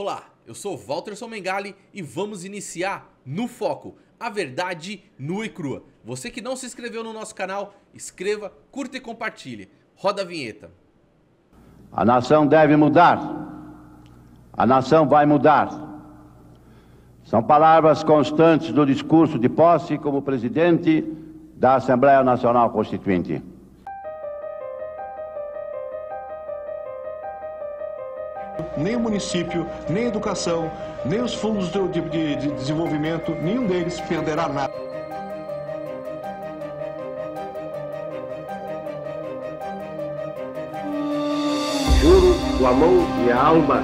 Olá, eu sou Walter Somengali e vamos iniciar No Foco, a verdade nua e crua. Você que não se inscreveu no nosso canal, escreva, curta e compartilhe. Roda a vinheta. A nação deve mudar. A nação vai mudar. São palavras constantes do discurso de posse como presidente da Assembleia Nacional Constituinte. Nem o município, nem a educação, nem os fundos de, de, de desenvolvimento, nenhum deles perderá nada. Juro com a mão e a alma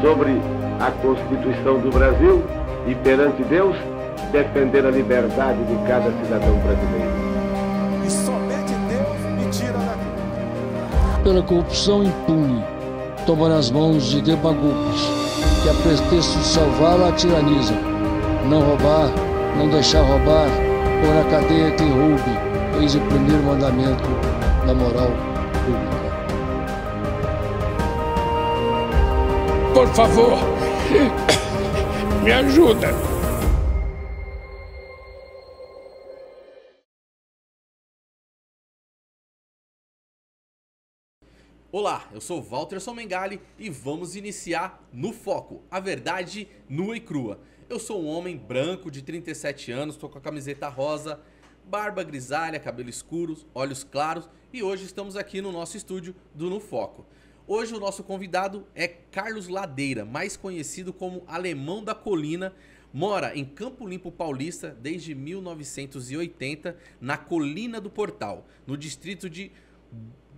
sobre a Constituição do Brasil e perante Deus defender a liberdade de cada cidadão brasileiro. E somente Deus me tira da pela corrupção impune toma nas mãos de demagogos que a pretexto de salvá-la tiraniza. Não roubar, não deixar roubar, pôr na cadeia quem roube, eis o primeiro mandamento da moral pública. Por favor, me ajuda. Olá, eu sou Walter Somengali e vamos iniciar No Foco, a verdade nua e crua. Eu sou um homem branco de 37 anos, estou com a camiseta rosa, barba grisalha, cabelo escuro, olhos claros e hoje estamos aqui no nosso estúdio do No Foco. Hoje o nosso convidado é Carlos Ladeira, mais conhecido como Alemão da Colina, mora em Campo Limpo Paulista desde 1980, na Colina do Portal, no distrito de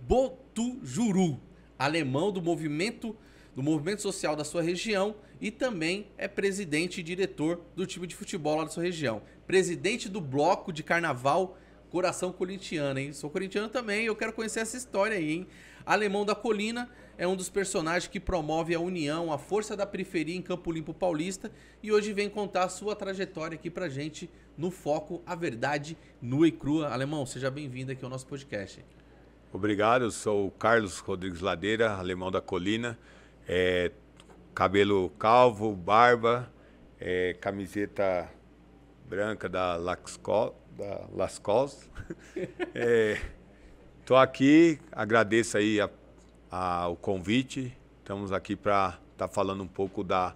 Botujuru, alemão do movimento do movimento social da sua região e também é presidente e diretor do time de futebol lá da sua região. Presidente do bloco de carnaval Coração Corintiano, hein? Sou corintiano também, eu quero conhecer essa história aí, hein? Alemão da Colina é um dos personagens que promove a união, a força da periferia em Campo Limpo Paulista e hoje vem contar a sua trajetória aqui pra gente no Foco, a verdade nua e crua. Alemão, seja bem-vindo aqui ao nosso podcast. Obrigado, eu sou o Carlos Rodrigues Ladeira, alemão da colina. É, cabelo calvo, barba, é, camiseta branca da Lascos. Da Lascos. é, tô aqui, agradeço aí a, a, o convite. Estamos aqui para estar tá falando um pouco da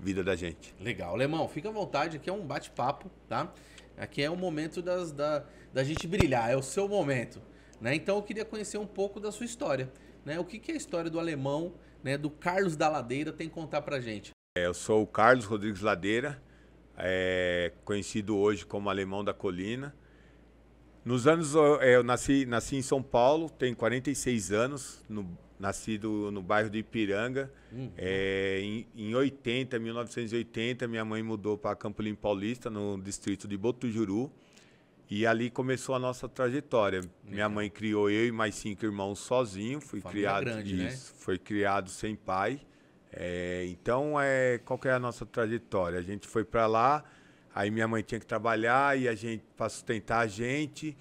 vida da gente. Legal, alemão, fica à vontade, aqui é um bate-papo, tá? Aqui é o momento das, da, da gente brilhar, é o seu momento. Né? Então eu queria conhecer um pouco da sua história. Né? O que, que é a história do alemão, né, do Carlos da Ladeira, tem que contar para gente? É, eu sou o Carlos Rodrigues Ladeira, é, conhecido hoje como Alemão da Colina. Nos anos, eu é, nasci, nasci em São Paulo, tenho 46 anos, no, nascido no bairro do Ipiranga. Uhum. É, em, em 80, 1980, minha mãe mudou para Campo Limpo Paulista, no distrito de Botujuru. E ali começou a nossa trajetória. Legal. Minha mãe criou eu e mais cinco irmãos sozinho. Fui Família criado grande, né? isso, né? foi criado sem pai. É, então, é, qual é a nossa trajetória? A gente foi para lá, aí minha mãe tinha que trabalhar e a gente para sustentar a gente.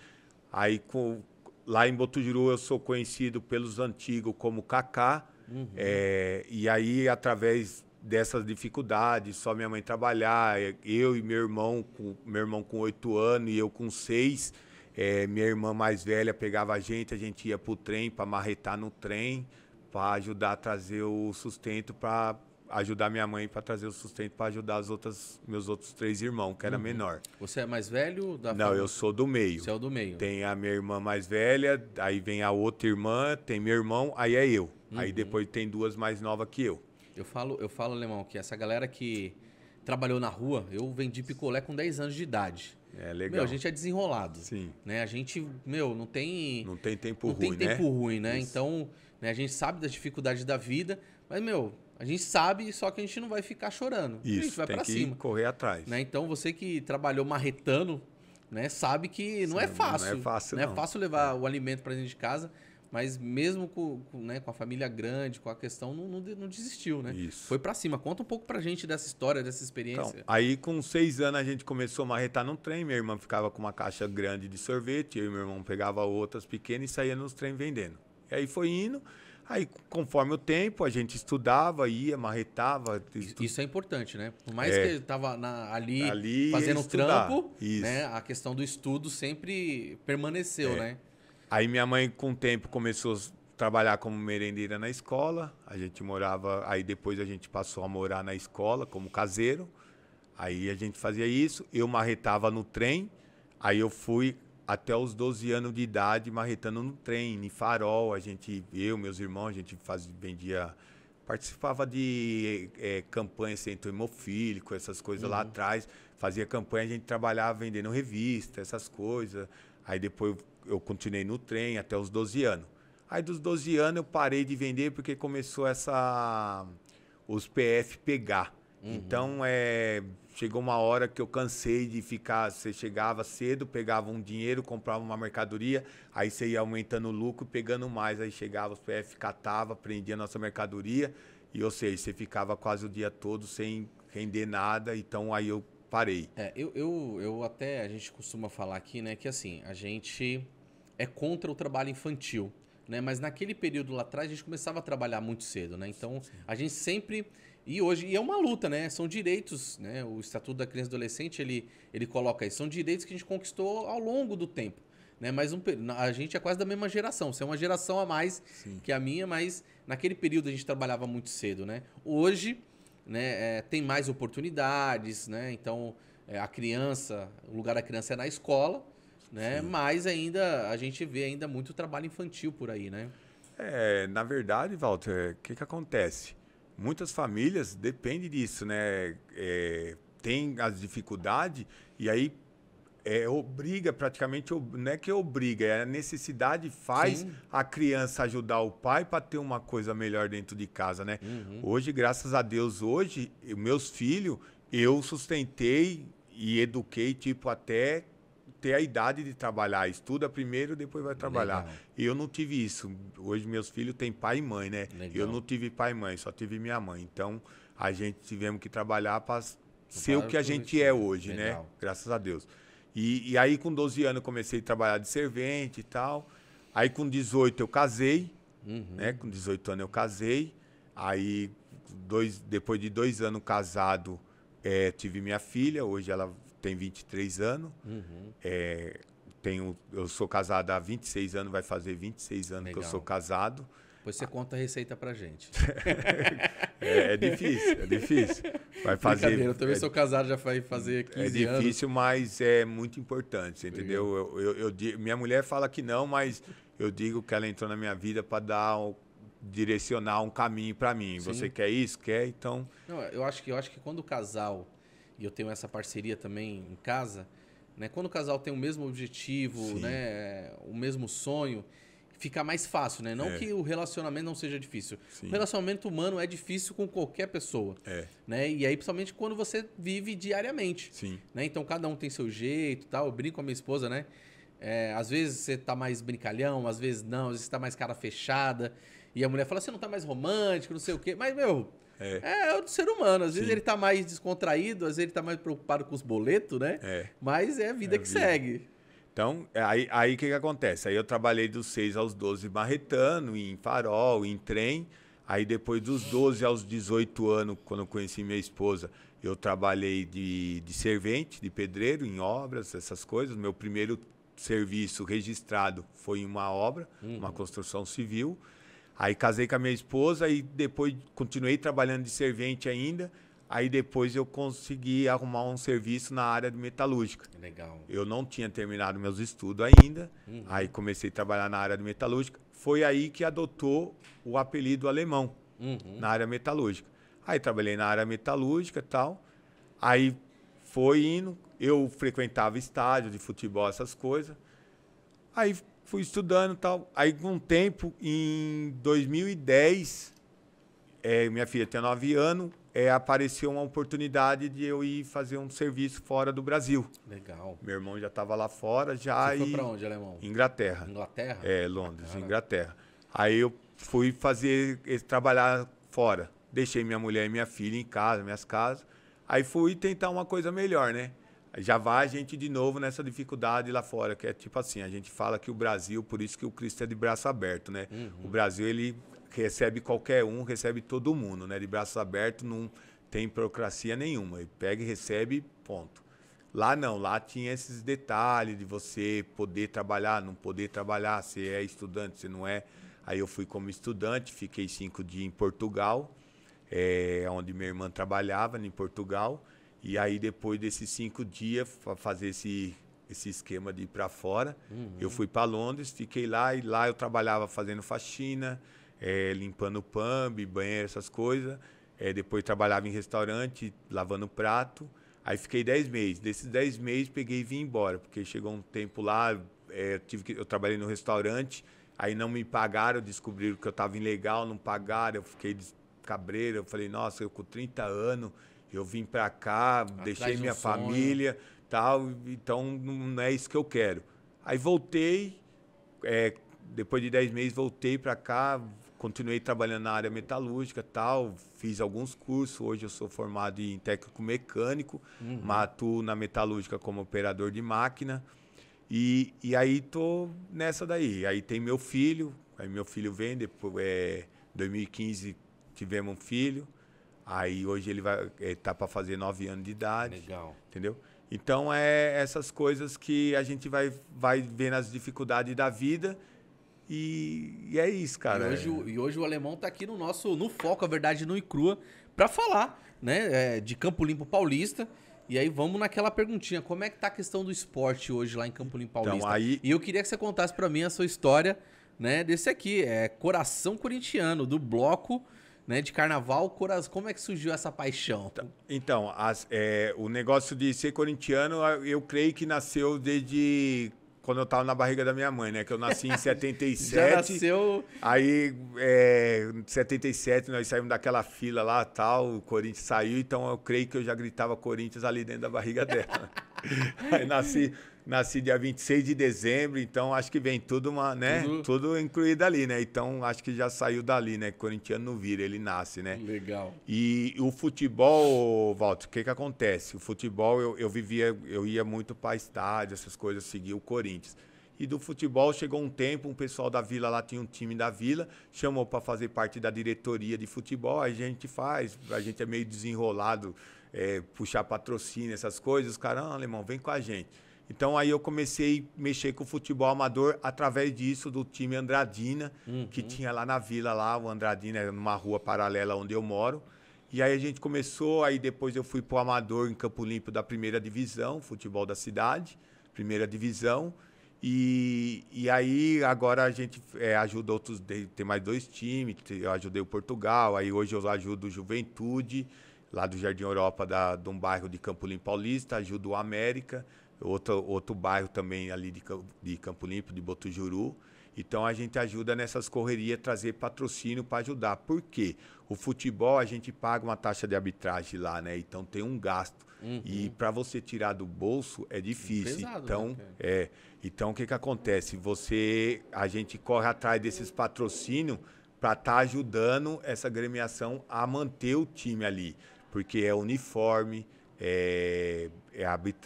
Aí com, lá em Botujuru eu sou conhecido pelos antigos como Cacá. Uhum. É, e aí através dessas dificuldades, só minha mãe trabalhar, é, eu e meu irmão, com, meu irmão com oito anos e eu com seis, é, minha irmã mais velha pegava a gente, a gente ia para o trem para marretar no trem, para ajudar a trazer o sustento para ajudar minha mãe para trazer o sustento para ajudar os outras meus outros três irmãos que era uhum. menor. Você é mais velho da Não, família? eu sou do meio. Você é o do meio. Tem a minha irmã mais velha, aí vem a outra irmã, tem meu irmão, aí é eu. Uhum. Aí depois tem duas mais novas que eu. Eu falo, eu falo, Alemão, que essa galera que trabalhou na rua, eu vendi picolé com 10 anos de idade. É legal. Meu, a gente é desenrolado. Sim. Né? A gente, meu, não tem. Não tem tempo não ruim. Não né? tem tempo né? ruim, né? Isso. Então, né, a gente sabe das dificuldades da vida, mas, meu, a gente sabe, só que a gente não vai ficar chorando. Isso, a gente vai tem pra que cima. correr atrás. Né? Então, você que trabalhou marretando, né, sabe que não é, é fácil. Não é fácil, não. não é fácil levar é. o alimento para dentro de casa mas mesmo com, com, né, com a família grande, com a questão, não, não, não desistiu, né? Isso. Foi para cima. Conta um pouco pra gente dessa história, dessa então, experiência. Então, aí com seis anos a gente começou a marretar no trem, minha irmã ficava com uma caixa grande de sorvete, eu e meu irmão pegava outras pequenas e saía nos trem vendendo. E aí foi indo, aí conforme o tempo a gente estudava, ia, marretava. Estu... Isso é importante, né? Por mais é. que ele tava na, ali, ali, fazendo trampo, né, a questão do estudo sempre permaneceu, é. né? Aí minha mãe, com o tempo, começou a trabalhar como merendeira na escola. A gente morava. Aí depois a gente passou a morar na escola como caseiro. Aí a gente fazia isso. Eu marretava no trem. Aí eu fui até os 12 anos de idade marretando no trem, em farol. A gente, eu, meus irmãos, a gente faz, vendia. Participava de é, campanha centro hemofílico, essas coisas uhum. lá atrás. Fazia campanha, a gente trabalhava vendendo revista, essas coisas. Aí depois eu continuei no trem até os 12 anos. Aí dos 12 anos eu parei de vender porque começou essa os PF pegar. Uhum. Então é, chegou uma hora que eu cansei de ficar. Você chegava cedo, pegava um dinheiro, comprava uma mercadoria, aí você ia aumentando o lucro, pegando mais. Aí chegava os PF, catava, prendia a nossa mercadoria. E ou seja, você ficava quase o dia todo sem render nada. Então aí eu parei. É, eu, eu, eu até. A gente costuma falar aqui, né, que assim, a gente é contra o trabalho infantil. Né? Mas naquele período lá atrás a gente começava a trabalhar muito cedo, né? Então Sim. a gente sempre e hoje e é uma luta, né? São direitos, né? O Estatuto da Criança e Adolescente ele ele coloca isso, são direitos que a gente conquistou ao longo do tempo, né? Mas um, a gente é quase da mesma geração, você é uma geração a mais Sim. que a minha, mas naquele período a gente trabalhava muito cedo, né? Hoje, né? É, tem mais oportunidades, né? Então é, a criança, o lugar da criança é na escola né? Sim. Mas ainda a gente vê ainda muito trabalho infantil por aí, né? É, na verdade, Walter, o que, que acontece? Muitas famílias dependem disso, né? É, tem as dificuldades e aí é, obriga, praticamente, não é que obriga, é a necessidade faz Sim. a criança ajudar o pai para ter uma coisa melhor dentro de casa, né? Uhum. Hoje, graças a Deus, hoje, meus filhos, eu sustentei e eduquei, tipo, até ter a idade de trabalhar. Estuda primeiro, depois vai trabalhar. E eu não tive isso. Hoje meus filhos têm pai e mãe, né? Legal. Eu não tive pai e mãe, só tive minha mãe. Então a gente tivemos que trabalhar para ser o que a gente é hoje, né? Legal. né? Graças a Deus. E, e, aí com 12 anos eu comecei a trabalhar de servente e tal. Aí com 18 eu casei, uhum. né? Com 18 anos eu casei. Aí dois, depois de dois anos casado, é, tive minha filha. Hoje ela tem 23 anos. Uhum. É, tenho, eu sou casado há 26 anos, vai fazer 26 anos Legal. que eu sou casado. Depois você conta a receita pra gente. é, é, difícil, é difícil. Vai fazer. Eu também é, sou casado, já vai fazer 15 anos. É difícil, anos. mas é muito importante, entendeu? Eu, eu, eu, minha mulher fala que não, mas eu digo que ela entrou na minha vida para dar um, direcionar um caminho para mim. Sim. Você quer isso? Quer, então. Não, eu acho que eu acho que quando o casal e eu tenho essa parceria também em casa, né? Quando o casal tem o mesmo objetivo, Sim. né? O mesmo sonho, fica mais fácil, né? Não é. que o relacionamento não seja difícil. Sim. O relacionamento humano é difícil com qualquer pessoa. É. Né? E aí, principalmente quando você vive diariamente. Sim. Né? Então cada um tem seu jeito tal. Eu brinco com a minha esposa, né? É, às vezes você tá mais brincalhão, às vezes não, às vezes você tá mais cara fechada. E a mulher fala, você não tá mais romântico, não sei o quê. Mas, meu, é. é, é o do ser humano. Às vezes ele está mais descontraído, às vezes ele está mais preocupado com os boletos, né? É. Mas é a vida é a que vida. segue. Então, é, aí o aí que, que acontece? Aí eu trabalhei dos 6 aos 12 barretando, em farol, em trem. Aí depois dos 12 aos 18 anos, quando eu conheci minha esposa, eu trabalhei de, de servente, de pedreiro, em obras, essas coisas. Meu primeiro serviço registrado foi em uma obra, uhum. uma construção civil. Aí casei com a minha esposa e depois continuei trabalhando de servente ainda. Aí depois eu consegui arrumar um serviço na área de metalúrgica. Legal. Eu não tinha terminado meus estudos ainda. Uhum. Aí comecei a trabalhar na área de metalúrgica. Foi aí que adotou o apelido alemão uhum. na área metalúrgica. Aí trabalhei na área metalúrgica tal. Aí foi indo. Eu frequentava estádio de futebol, essas coisas. Aí fui estudando e tal. Aí, com um tempo, em 2010, é, minha filha tem 9 anos, é, apareceu uma oportunidade de eu ir fazer um serviço fora do Brasil. Legal. Meu irmão já estava lá fora, já. Você e... foi para onde, alemão? Inglaterra. Inglaterra? É, Londres, Inglaterra. Aí eu fui fazer, eh, trabalhar fora. Deixei minha mulher e minha filha em casa, minhas casas. Aí fui tentar uma coisa melhor, né? já vai a gente de novo nessa dificuldade lá fora, que é tipo assim, a gente fala que o Brasil, por isso que o Cristo é de braço aberto, né? Uhum. O Brasil, ele recebe qualquer um, recebe todo mundo, né? De braço aberto, não tem burocracia nenhuma. Ele pega e recebe, ponto. Lá não, lá tinha esses detalhes de você poder trabalhar, não poder trabalhar, se é estudante, se não é. Aí eu fui como estudante, fiquei cinco dias em Portugal, é, onde minha irmã trabalhava, em Portugal. E aí, depois desses cinco dias, para fazer esse, esse esquema de ir para fora, uhum. eu fui para Londres, fiquei lá e lá eu trabalhava fazendo faxina, é, limpando pub, banheiro, essas coisas. É, depois trabalhava em restaurante, lavando prato. Aí fiquei dez meses. Desses dez meses, peguei e vim embora, porque chegou um tempo lá, é, tive que, eu trabalhei no restaurante, aí não me pagaram, descobriram que eu estava ilegal, não pagaram, eu fiquei cabreiro. Eu falei, nossa, eu com 30 anos eu vim para cá, Atrás deixei um minha família, tal, então não é isso que eu quero. Aí voltei, é, depois de 10 meses voltei para cá, continuei trabalhando na área metalúrgica, tal, fiz alguns cursos, hoje eu sou formado em técnico mecânico, uhum. atuo na metalúrgica como operador de máquina. E, e aí tô nessa daí. Aí tem meu filho, aí meu filho vem, depois é 2015 tivemos um filho. Aí hoje ele vai ele eh, tá para fazer nove anos de idade. Legal. Entendeu? Então é essas coisas que a gente vai vai vendo as dificuldades da vida. E, e é isso, cara. E hoje, é. e hoje o alemão está aqui no nosso no foco, a verdade nua e crua, para falar, né, é, de Campo Limpo Paulista. E aí vamos naquela perguntinha, como é que tá a questão do esporte hoje lá em Campo Limpo então, Paulista? Então, aí... E eu queria que você contasse para mim a sua história, né, desse aqui, é Coração Corintiano do bloco né, de carnaval, como é que surgiu essa paixão? Então, então, as, é, o negócio de ser corintiano, eu creio que nasceu desde quando eu estava na barriga da minha mãe, né? Que eu nasci em 77. Já nasceu. Aí, é, em 77, nós saímos daquela fila lá tal, o Corinthians saiu, então eu creio que eu já gritava Corinthians ali dentro da barriga dela. Aí nasci, nasci dia 26 de dezembro, então acho que vem tudo uma, né? Tudo... tudo incluído ali, né? Então acho que já saiu dali, né? Corintiano não vira, ele nasce, né? Legal. E o futebol, Walter, o que que acontece? O futebol eu, eu vivia, eu ia muito para estádio, essas coisas, seguia o Corinthians. E do futebol chegou um tempo, um pessoal da vila lá tinha um time da vila, chamou para fazer parte da diretoria de futebol, a gente faz, a gente é meio desenrolado é, puxar patrocínio, essas coisas, os caras, ah, alemão, vem com a gente. Então aí eu comecei a mexer com o futebol amador através disso, do time Andradina, uhum. que tinha lá na vila, lá, o Andradina era numa rua paralela onde eu moro. E aí a gente começou, aí depois eu fui pro amador em Campo Limpo da primeira divisão, futebol da cidade, primeira divisão. E, e aí agora a gente é, ajuda outros, tem mais dois times, eu ajudei o Portugal, aí hoje eu ajudo o Juventude lá do Jardim Europa, da, de um bairro de Campo Limpo Paulista, ajuda o América, outro, outro bairro também ali de, de Campo Limpo, de Botujuru. Então a gente ajuda nessas correrias, trazer patrocínio para ajudar. Por quê? O futebol a gente paga uma taxa de arbitragem lá, né? Então tem um gasto. Uhum. E para você tirar do bolso é difícil. pesado, né, então, né? é. Então o que que acontece? Você a gente corre atrás desses patrocínios para estar tá ajudando essa gremiação a manter o time ali porque é uniforme, é, é,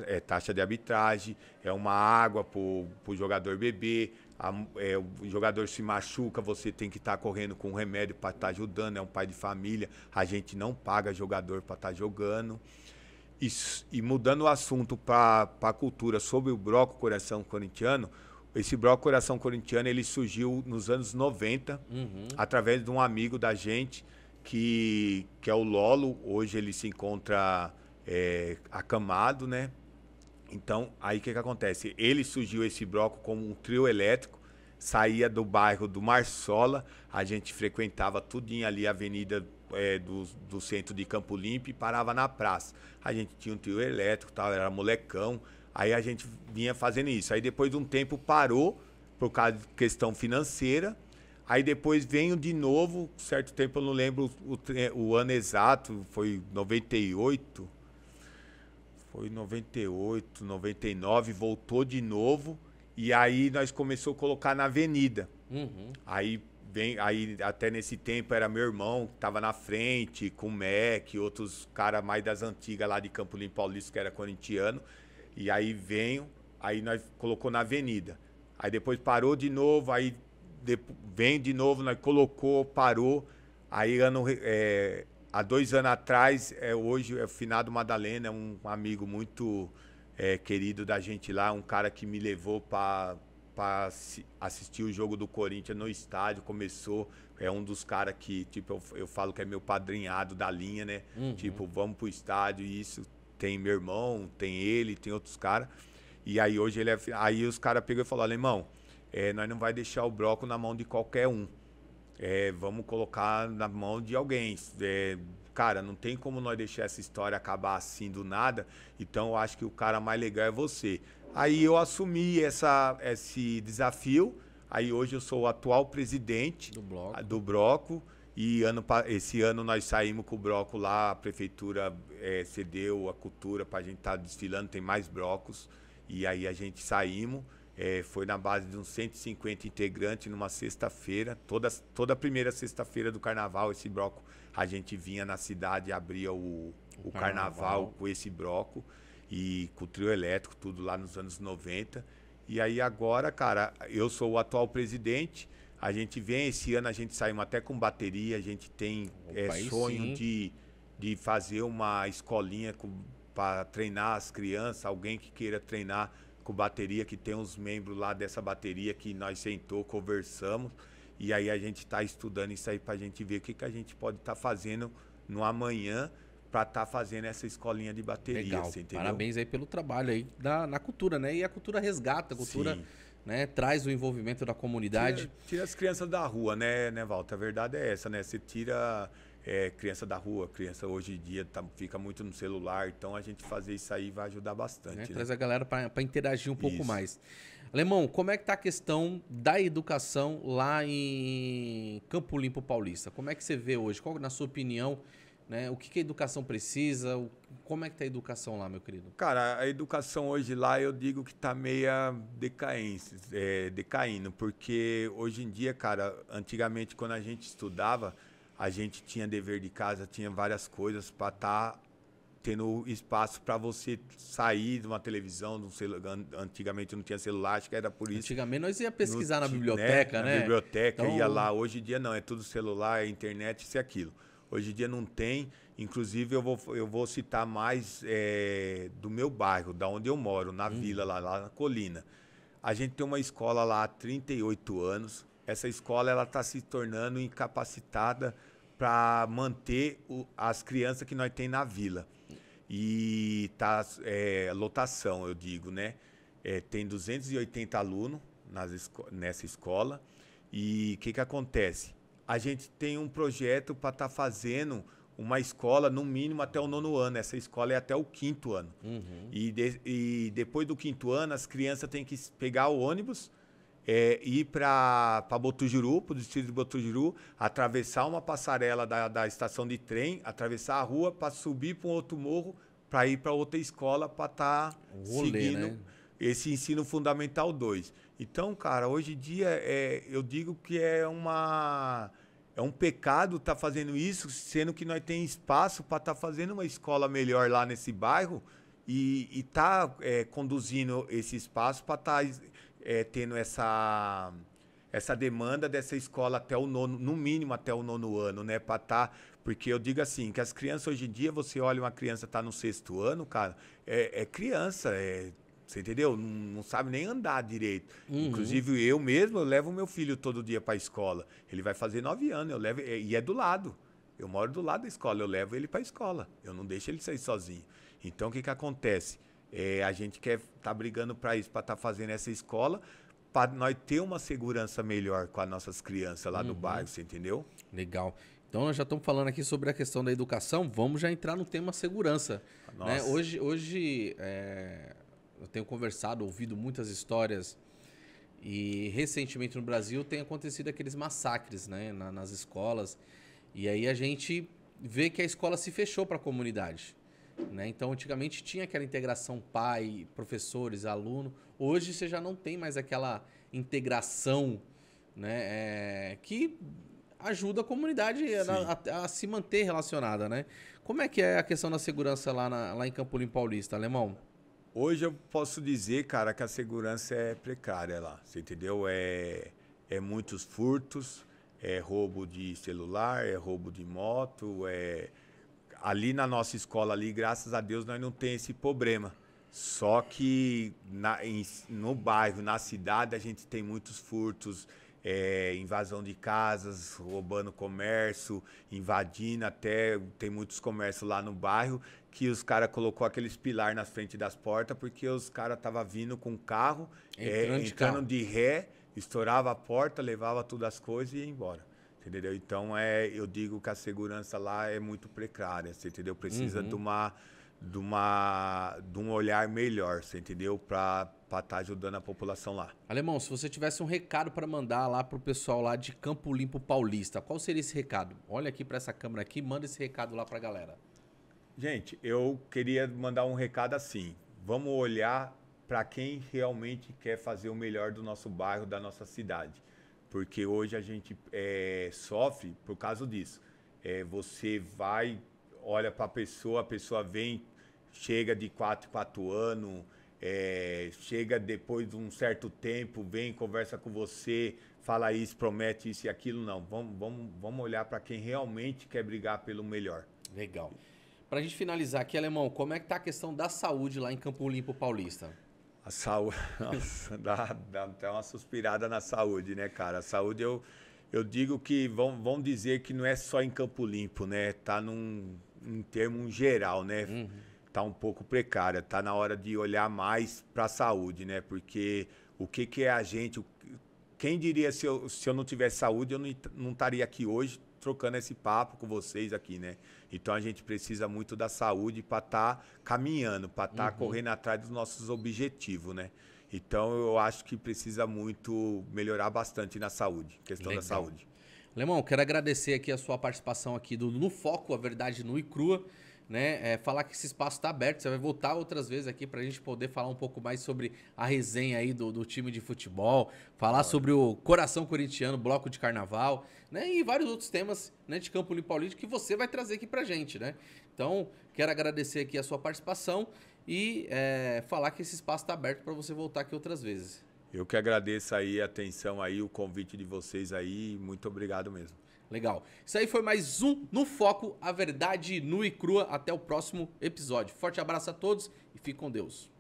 é taxa de arbitragem, é uma água para o jogador beber, a, é, o jogador se machuca, você tem que estar tá correndo com um remédio para estar tá ajudando, é um pai de família, a gente não paga jogador para estar tá jogando. E, e, mudando o assunto para a cultura sobre o broco Coração Corintiano, esse broco Coração Corintiano ele surgiu nos anos 90, uhum. através de um amigo da gente, que, que é o Lolo. Hoje ele se encontra é, acamado, né? Então, aí o que, que acontece? Ele surgiu esse bloco como um trio elétrico, saía do bairro do Marsola, a gente frequentava tudinho ali a avenida é, do, do centro de Campo Limpo e parava na praça. A gente tinha um trio elétrico, tal, era molecão, aí a gente vinha fazendo isso. Aí depois de um tempo parou, por causa de questão financeira, Aí depois venho de novo, certo tempo eu não lembro o, o ano exato, foi 98. Foi 98, 99, voltou de novo. E aí nós começamos a colocar na avenida. Uhum. Aí vem, aí até nesse tempo era meu irmão que estava na frente, com o Mac, outros caras mais das antigas lá de Campo Limpo Paulista, que era corintiano. E aí venho, aí nós colocou na avenida. Aí depois parou de novo, aí vem de novo, né, colocou, parou. Aí ano, é, há dois anos atrás, é, hoje é o finado Madalena, é um amigo muito é, querido da gente lá, um cara que me levou para assistir o jogo do Corinthians no estádio, começou, é um dos caras que, tipo, eu, eu, falo que é meu padrinhado da linha, né? Uhum. Tipo, vamos pro estádio, e isso, tem meu irmão, tem ele, tem outros caras. E aí hoje ele é, aí os caras pegou e falou, alemão, é, nós não vai deixar o bloco na mão de qualquer um. É, vamos colocar na mão de alguém. É, cara, não tem como nós deixar essa história acabar assim do nada. Então eu acho que o cara mais legal é você. Aí eu assumi essa, esse desafio. Aí hoje eu sou o atual presidente do bloco. Do bloco e ano, esse ano nós saímos com o bloco lá, a prefeitura é, cedeu a cultura para a gente estar tá desfilando, tem mais blocos. E aí a gente saímos. É, foi na base de uns 150 integrantes numa sexta-feira. Toda, toda primeira sexta-feira do carnaval, esse bloco, a gente vinha na cidade, abria o, o, o carnaval. carnaval. com esse bloco e com o trio elétrico, tudo lá nos anos 90. E aí agora, cara, eu sou o atual presidente. A gente vem, esse ano a gente saiu até com bateria, a gente tem Opa, é, sonho de, de fazer uma escolinha para treinar as crianças, alguém que queira treinar com bateria, que tem uns membros lá dessa bateria que nós sentou, conversamos. E aí a gente está estudando isso aí para a gente ver o que, que a gente pode estar tá fazendo no amanhã para estar tá fazendo essa escolinha de bateria. Legal. Assim, Parabéns aí pelo trabalho aí na, na, cultura, né? E a cultura resgata, a cultura né, traz o envolvimento da comunidade. Tira, tira, as crianças da rua, né, né, Walter? A verdade é essa, né? Você tira é, criança da rua, criança hoje em dia tá, fica muito no celular, então a gente fazer isso aí vai ajudar bastante. É, né? Traz a galera para interagir um pouco mais. Alemão, como é que tá a questão da educação lá em Campo Limpo Paulista? Como é que você vê hoje? Qual, na sua opinião, né? O que, que, a educação precisa? O, como é que tá a educação lá, meu querido? Cara, a educação hoje lá eu digo que tá meia decaência, é, decaindo, porque hoje em dia, cara, antigamente quando a gente estudava, a gente tinha dever de casa, tinha várias coisas para estar tá tendo espaço para você sair de uma televisão, de um celular. Antigamente não tinha celular, acho que era por isso. Antigamente nós ia pesquisar no, na biblioteca, né? né? Na biblioteca, então... ia lá. Hoje em dia não, é tudo celular, é internet, isso e aquilo. Hoje em dia não tem. Inclusive, eu vou, eu vou citar mais é, do meu bairro, da onde eu moro, na hum. vila, lá, lá na colina. A gente tem uma escola lá há 38 anos essa escola ela está se tornando incapacitada para manter o, as crianças que nós tem na vila. E tá é, lotação, eu digo, né? É, tem 280 alunos nas esco nessa escola. E o que, que acontece? A gente tem um projeto para estar tá fazendo uma escola, no mínimo, até o nono ano. Essa escola é até o quinto ano. Uhum. E, de, e depois do quinto ano, as crianças têm que pegar o ônibus é, ir para Botujuru, para o distrito de Botujuru, atravessar uma passarela da, da estação de trem, atravessar a rua para subir para um outro morro, para ir para outra escola, para estar tá seguindo né? esse ensino fundamental 2. Então, cara, hoje em dia é, eu digo que é uma é um pecado estar tá fazendo isso, sendo que nós tem espaço para estar tá fazendo uma escola melhor lá nesse bairro e estar tá, é, conduzindo esse espaço para tá estar é, tendo essa essa demanda dessa escola até o nono, no mínimo até o nono ano, né? para tá, porque eu digo assim, que as crianças hoje em dia, você olha uma criança tá no sexto ano, cara, é, é criança, é, você entendeu? Não, não, sabe nem andar direito. Uhum. Inclusive eu mesmo, eu levo meu filho todo dia para a escola. Ele vai fazer nove anos, eu levo é, e é do lado. Eu moro do lado da escola, eu levo ele para a escola. Eu não deixo ele sair sozinho. Então o que que acontece? É, a gente quer estar tá brigando para isso, para estar tá fazendo essa escola, para nós ter uma segurança melhor com as nossas crianças lá uhum. bairro, você entendeu? Legal. Então nós já estamos falando aqui sobre a questão da educação, vamos já entrar no tema segurança. Né? Hoje, hoje é... eu tenho conversado, ouvido muitas histórias e recentemente no Brasil tem acontecido aqueles massacres né? Na, nas escolas e aí a gente vê que a escola se fechou para a comunidade. Né? Então, antigamente tinha aquela integração pai, professores, aluno. Hoje você já não tem mais aquela integração né? É, que ajuda a comunidade a, a, a, se manter relacionada. Né? Como é que é a questão da segurança lá, na, lá em Campolim Paulista, Alemão? Hoje eu posso dizer, cara, que a segurança é precária lá, você entendeu? É, é muitos furtos, é roubo de celular, é roubo de moto, é ali na nossa escola ali, graças a Deus, nós não tem esse problema. Só que na, em, no bairro, na cidade, a gente tem muitos furtos, é, invasão de casas, roubando comércio, invadindo até. Tem muitos comércios lá no bairro que os caras colocou aqueles pilar na frente das portas porque os caras estavam vindo com carro, entrando, é, entrando de, carro. de ré, estourava a porta, levava todas as coisas e ia embora. Entendeu? Então, é, eu digo que a segurança lá é muito precária, você entendeu? Precisa uhum. de, uma, de, uma, de um olhar melhor, você entendeu? Para estar tá ajudando a população lá. Alemão, se você tivesse um recado para mandar lá para o pessoal lá de Campo Limpo Paulista, qual seria esse recado? Olha aqui para essa câmera aqui, manda esse recado lá para a galera. Gente, eu queria mandar um recado assim. Vamos olhar para quem realmente quer fazer o melhor do nosso bairro, da nossa cidade porque hoje a gente é, sofre por causa disso. É, você vai, olha para a pessoa, a pessoa vem, chega de 4 em 4 anos, é, chega depois de um certo tempo, vem, conversa com você, fala isso, promete isso e aquilo. Não, vamos, vamos, vamos olhar para quem realmente quer brigar pelo melhor. Legal. Para a gente finalizar aqui, Alemão, como é que está a questão da saúde lá em Campo Limpo Paulista? A saúde. dá, dá até uma suspirada na saúde, né, cara? A saúde eu eu digo que vão, vão dizer que não é só em Campo Limpo, né? Tá num em termo geral, né? Uhum. Tá um pouco precária, tá na hora de olhar mais para a saúde, né? Porque o que que é a gente, quem diria se eu, se eu não tivesse saúde, eu não estaria aqui hoje trocando esse papo com vocês aqui, né? Então a gente precisa muito da saúde para estar tá caminhando, para estar tá uhum. correndo atrás dos nossos objetivos, né? Então eu acho que precisa muito melhorar bastante na saúde, questão Legal. da saúde. Lemão, quero agradecer aqui a sua participação aqui do No Foco, a verdade nua e crua né? É, falar que esse espaço está aberto. Você vai voltar outras vezes aqui para a gente poder falar um pouco mais sobre a resenha aí do, do time de futebol, falar sobre o coração corintiano, bloco de carnaval, né? E vários outros temas né, de campo limpo político que você vai trazer aqui para a gente, né? Então, quero agradecer aqui a sua participação e é, falar que esse espaço está aberto para você voltar aqui outras vezes. Eu que agradeço aí a atenção aí, o convite de vocês aí, muito obrigado mesmo legal. Isso aí foi mais um No Foco, a verdade nua e crua. Até o próximo episódio. Forte abraço a todos e fique com Deus.